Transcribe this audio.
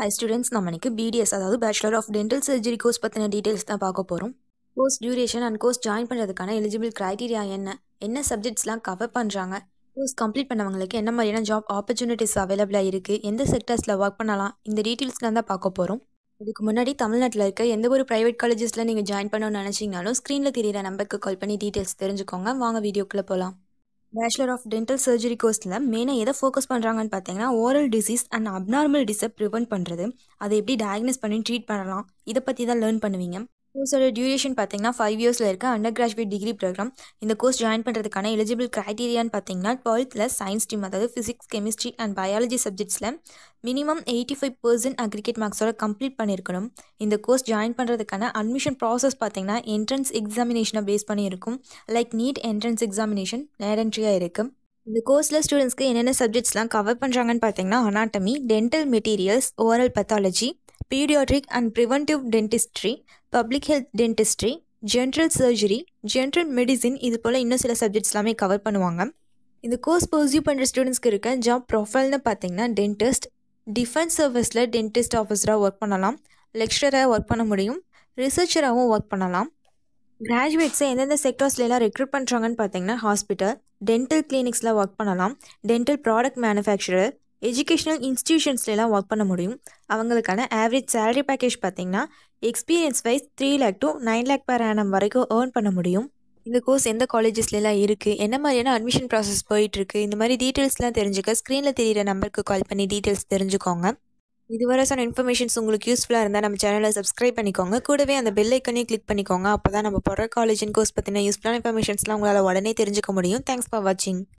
high students நம்ம இன்றைக்கி BDS அதாவது bachelor of dental surgery course பற்றின டீட்டெயில்ஸ் தான் பார்க்க போகிறோம் course duration and course join பண்ணுறதுக்கான எலிஜிபிள் க்ரைட்டீரியா என்ன என்ன சப்ஜெக்ட்ஸ்லாம் கவர் பண்ணுறாங்க கோர்ஸ் கம்ப்ளீட் பண்ணவங்களுக்கு என்ன மாதிரியான ஜாப் ஆப்பர்ச்சுனிட்டிஸ் அவைலபிளாக இருக்குது எந்த செக்டர்ஸில் ஒர்க் பண்ணலாம் இந்த டீட்டெயில்ஸ்லாம் தான் பார்க்க போகிறோம் இதுக்கு முன்னாடி தமிழ்நாட்டில் இருக்க எந்த ஒரு ப்ரைவேட் காலேஜஸில் நீங்கள் ஜாயின் பண்ணணும்னு நினச்சிங்கனாலும் ஸ்க்ரீனில் தெரியிற நம்பருக்கு கால் பண்ணி டீட்டெயில்ஸ் தெரிஞ்சுக்கோங்க வாங்க வீடியோக்குள்ளே போகலாம் பேச்சுலர் ஆஃப் டென்டல் சர்ஜரி கோர்ஸில் மெயினாக எதை ஃபோக்கஸ் பண்ணுறாங்கன்னு பார்த்தீங்கன்னா ஓரல் டிசீஸ் அண்ட் அப்நார்மல் டிசை ப்ரிவென்ட் பண்ணுறது அதை எப்படி டயக்னோஸ் பண்ணி ட்ரீட் பண்ணலாம் இதை பற்றி தான் லேர்ன் பண்ணுவீங்க கோர்ஸோட டியூரேஷன் பார்த்தீங்கன்னா ஃபைவ் இயர்ஸில் இருக்க அண்டர் கிராஜுவேட் டிகிரி ப்ரோக்ராம் இந்த கோர்ஸ் ஜாயின் பண்ணுறதுக்கான எலிஜிபிள் க்ரைட்டீரியான்னு பார்த்தீங்கன்னா டுவெல்த்தில் சயின்ஸ் ஸ்ட்ரீம் அதாவது ஃபிசிக்ஸ் கெமிஸ்ட்ரி அண்ட் பயாலஜி சப்ஜெக்ட்ஸில் minimum eighty five percent aggregate மார்க்ஸோட கம்ப்ளீட் பண்ணியிருக்கணும் இந்த கோர்ஸ் ஜாயின் பண்ணுறதுக்கான அட்மிஷன் ப்ராசஸ் பார்த்தீங்கன்னா என்ட்ரன்ஸ் எக்ஸாமினேஷனை பேஸ் பண்ணியிருக்கும் லைக் நீட் என்ட்ரன்ஸ் எக்ஸாமினேஷன் நேரன்ட்ரியாக இருக்குது இந்த கோர்ஸில் ஸ்டூடெண்ட்ஸ்க்கு என்னென்ன சப்ஜெக்ட்ஸ்லாம் கவர் பண்ணுறாங்கன்னு பார்த்தீங்கன்னா anatomy dental materials oral pathology paediatric and preventive dentistry public health dentistry general surgery general medicine இது போல் இன்னும் சில சப்ஜெக்ட்ஸ் எல்லாமே கவர் பண்ணுவாங்க இந்த கோர்ஸ் பர்சியூ பண்ணுற ஸ்டூடெண்ட்ஸ்க்கு இருக்க ஜாப் ப்ரொஃபைல்னு பார்த்தீங்கன்னா டென்டிஸ்ட் டிஃபென்ஸ் சர்வீஸில் டென்டிஸ்ட் ஆஃபீஸராக ஒர்க் பண்ணலாம் லெக்சராக ஒர்க் பண்ண முடியும் ரிசர்ச்சராகவும் ஒர்க் பண்ணலாம் கிராஜுவேட்ஸை எந்தெந்த செக்டர்ஸ்லாம் ரெக்ரூட் பண்ணுறாங்கன்னு பார்த்தீங்கன்னா ஹாஸ்பிட்டல் டென்டல் கிளினிக்ஸில் ஒர்க் பண்ணலாம் டென்டல் ப்ராடக்ட் மேனுஃபேக்சரர் எஜுகேஷ்னல் இன்ஸ்டியூஷன்ஸ்லாம் ஒர்க் பண்ண முடியும் அவங்களுக்கான ஆவரேஜ் சேலரி பேக்கேஜ் பார்த்தீங்கன்னா experience wise three lakh to nine lakh per annum வரைக்கும் ஏர்ன் பண்ண முடியும் இந்த கோர்ஸ் எந்த காலேஜஸ்லாம் இருக்குது என்ன மாதிரியான அட்மிஷன் ப்ராசஸ் போயிட்டுருக்கு இந்த மாதிரி டீட்டெயில்ஸ்லாம் தெரிஞ்சுக்க ஸ்க்ரீனில் தெரியிற நம்பருக்கு கால் பண்ணி டீட்டெயில்ஸ் தெரிஞ்சுக்கோங்க இதுவரை சொன்ன இன்ஃபர்மேஷன்ஸ் உங்களுக்கு யூஸ்ஃபுல்லாக இருந்தால் நம்ம சேனலை சப்ஸ்கிரைப் பண்ணிக்கோங்க கூடவே அந்த பெல் ஐக்கனையும் கிளிக் பண்ணிக்கோங்க அப்போ தான் நம்ம போடுற காலேஜின் கோர்ஸ் பற்றின யூஸ்ஃபுல்லான இன்ஃபர்மேஷன்ஸ்லாம் உங்களால் உடனே தெரிஞ்சுக்க முடியும் தேங்க்ஸ் ஃபார் வாட்சிங்